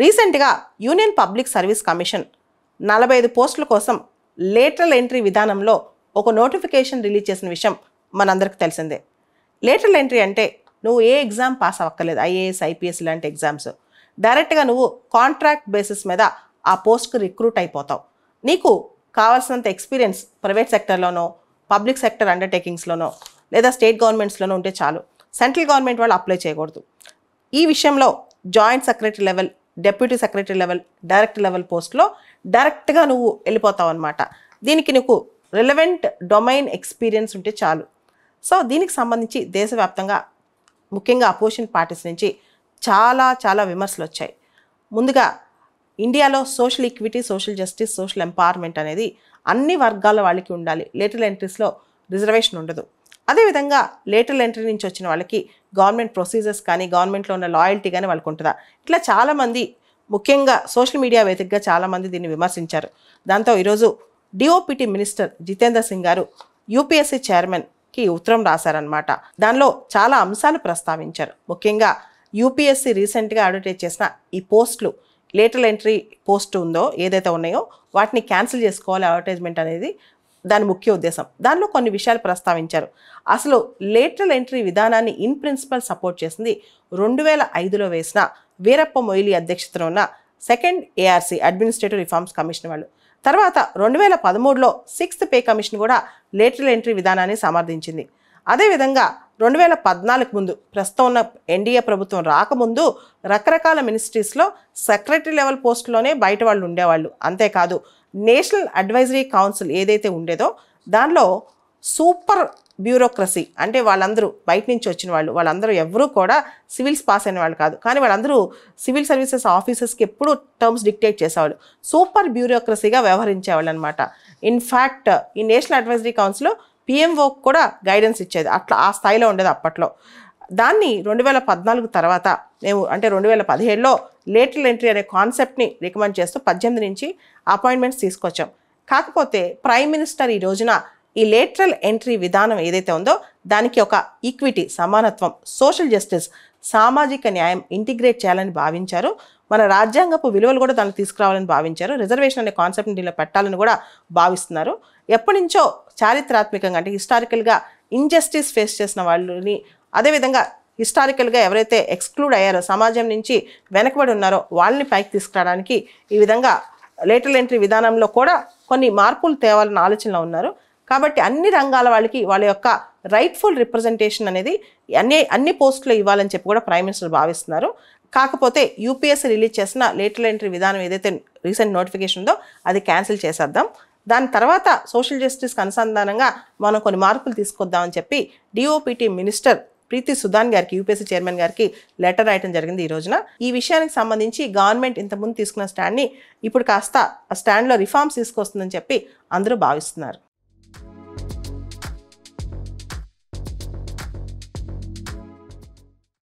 రీసెంట్గా union public service commission నలభై ఐదు పోస్టుల కోసం లేటరల్ ఎంట్రీ విధానంలో ఒక నోటిఫికేషన్ రిలీజ్ చేసిన విషయం మనందరికి తెలిసిందే లేటరల్ ఎంట్రీ అంటే నువ్వు ఏ ఎగ్జామ్ పాస్ అవ్వక్కర్లేదు ఐఏఎస్ ఐపీఎస్ లాంటి ఎగ్జామ్స్ డైరెక్ట్గా నువ్వు కాంట్రాక్ట్ బేసిస్ మీద ఆ పోస్ట్కి రిక్రూట్ అయిపోతావు నీకు కావాల్సినంత ఎక్స్పీరియన్స్ ప్రైవేట్ సెక్టర్లోనో పబ్లిక్ సెక్టర్ అండర్టేకింగ్స్లోనో లేదా స్టేట్ గవర్నమెంట్స్లోనో ఉంటే చాలు సెంట్రల్ గవర్నమెంట్ వాళ్ళు అప్లై చేయకూడదు ఈ విషయంలో joint secretary level deputy secretary level direct level పోస్ట్లో డైరెక్ట్గా నువ్వు వెళ్ళిపోతావు అనమాట దీనికి నీకు రిలవెంట్ డొమైన్ ఎక్స్పీరియన్స్ ఉంటే చాలు సో దీనికి సంబంధించి దేశవ్యాప్తంగా ముఖ్యంగా అపోజిషన్ పార్టీస్ నుంచి చాలా చాలా విమర్శలు వచ్చాయి ముందుగా ఇండియాలో social equity social justice social empowerment అనేది అన్ని వర్గాల వాళ్ళకి ఉండాలి లేటర్ ఎంట్రీస్లో రిజర్వేషన్ ఉండదు అదేవిధంగా లేటర్ ఎంట్రీ నుంచి వచ్చిన వాళ్ళకి గవర్నమెంట్ ప్రొసీజర్స్ కానీ గవర్నమెంట్లో ఉన్న లాయల్టీ కానీ వాళ్ళకు ఉంటుందా ఇట్లా చాలామంది ముఖ్యంగా సోషల్ మీడియా వేదికగా చాలామంది దీన్ని విమర్శించారు దాంతో ఈరోజు డిఓపిటి మినిస్టర్ జితేందర్ సింగ్ గారు యూపీఎస్సీ చైర్మన్కి ఉత్తరం రాశారనమాట దానిలో చాలా అంశాలు ప్రస్తావించారు ముఖ్యంగా యూపీఎస్సీ రీసెంట్గా అడ్వర్టైజ్ చేసిన ఈ పోస్టులు లేటర్ ఎంట్రీ పోస్ట్ ఉందో ఏదైతే ఉన్నాయో వాటిని క్యాన్సిల్ చేసుకోవాలి అడ్వర్టైజ్మెంట్ అనేది దాని ముఖ్య ఉద్దేశం దానిలో కొన్ని విషయాలు ప్రస్తావించారు అసలు లేటరల్ ఎంట్రీ విధానాన్ని ఇన్ ప్రిన్సిపల్ సపోర్ట్ చేసింది రెండు వేల ఐదులో వేసిన వీరప్ప మొయిలీ అధ్యక్షతన ఉన్న second ARC administrative reforms commission వాళ్ళు తర్వాత రెండు వేల పదమూడులో సిక్స్త్ పే కమిషన్ కూడా లేటరల్ ఎంట్రీ విధానాన్ని సమర్థించింది అదేవిధంగా రెండు వేల పద్నాలుగు ముందు ప్రస్తుతం ఉన్న ఎన్డీఏ ప్రభుత్వం రాకముందు రకరకాల మినిస్ట్రీస్లో సెక్రటరీ లెవెల్ పోస్టులోనే బయట వాళ్ళు ఉండేవాళ్ళు అంతేకాదు నేషనల్ అడ్వైజరీ కౌన్సిల్ ఏదైతే ఉండేదో దానిలో సూపర్ బ్యూరోక్రసీ అంటే వాళ్ళందరూ బయట నుంచి వచ్చిన వాళ్ళు వాళ్ళందరూ ఎవరూ కూడా సివిల్స్ పాస్ అయిన వాళ్ళు కాదు కానీ వాళ్ళందరూ సివిల్ సర్వీసెస్ ఆఫీసర్స్కి ఎప్పుడు టర్మ్స్ డిక్టేట్ చేసేవాళ్ళు సూపర్ బ్యూరోక్రసీగా వ్యవహరించేవాళ్ళు అనమాట ఇన్ఫ్యాక్ట్ ఈ నేషనల్ అడ్వైజరీ కౌన్సిల్ పిఎంఓకి కూడా గైడెన్స్ ఇచ్చేది అట్లా ఆ స్థాయిలో ఉండేది అప్పట్లో దాన్ని రెండు వేల పద్నాలుగు తర్వాత మేము అంటే రెండు వేల పదిహేడులో లేటరల్ ఎంట్రీ అనే కాన్సెప్ట్ని రికమెండ్ చేస్తూ పద్దెనిమిది నుంచి అపాయింట్మెంట్స్ తీసుకొచ్చాం కాకపోతే ప్రైమ్ మినిస్టర్ ఈ రోజున ఈ లేటరల్ ఎంట్రీ విధానం ఏదైతే ఉందో దానికి ఒక ఈక్విటీ సమానత్వం సోషల్ జస్టిస్ సామాజిక న్యాయం ఇంటిగ్రేట్ చేయాలని భావించారు మన రాజ్యాంగపు విలువలు కూడా దాన్ని తీసుకురావాలని భావించారు రిజర్వేషన్ అనే కాన్సెప్ట్ని దీనిలో పెట్టాలని కూడా భావిస్తున్నారు ఎప్పటి నుంచో చారిత్రాత్మకంగా అంటే హిస్టారికల్గా ఇంజస్టిస్ ఫేస్ చేసిన వాళ్ళని అదేవిధంగా హిస్టారికల్గా ఎవరైతే ఎక్స్క్లూడ్ అయ్యారో సమాజం నుంచి వెనకబడి ఉన్నారో వాళ్ళని పైకి తీసుకురావడానికి ఈ విధంగా లేటర్ ఎంట్రీ విధానంలో కూడా కొన్ని మార్పులు తేవాలన్న ఆలోచనలో ఉన్నారు కాబట్టి అన్ని రంగాల వాళ్ళకి వాళ్ళ యొక్క రైట్ఫుల్ రిప్రజెంటేషన్ అనేది అన్ని అన్ని పోస్టులు ఇవ్వాలని చెప్పి కూడా ప్రైమ్ మినిస్టర్ భావిస్తున్నారు కాకపోతే యూపీఎస్సీ రిలీజ్ చేసిన లేటర్ ఎంట్రీ విధానం ఏదైతే రీసెంట్ నోటిఫికేషన్ ఉందో అది క్యాన్సిల్ చేసేద్దాం దాని తర్వాత సోషల్ జస్టిస్కి అనుసంధానంగా మనం కొన్ని మార్పులు తీసుకొద్దామని చెప్పి డిఓపిటి మినిస్టర్ ప్రీతి సుధాన్ గారికి యూపీఎస్సీ చైర్మన్ గారికి లెటర్ రాయటం జరిగింది ఈ రోజున ఈ విషయానికి సంబంధించి గవర్నమెంట్ ఇంతకుముందు తీసుకున్న స్టాండ్ని ఇప్పుడు కాస్త ఆ స్టాండ్లో రిఫార్మ్స్ తీసుకొస్తుందని చెప్పి అందరూ భావిస్తున్నారు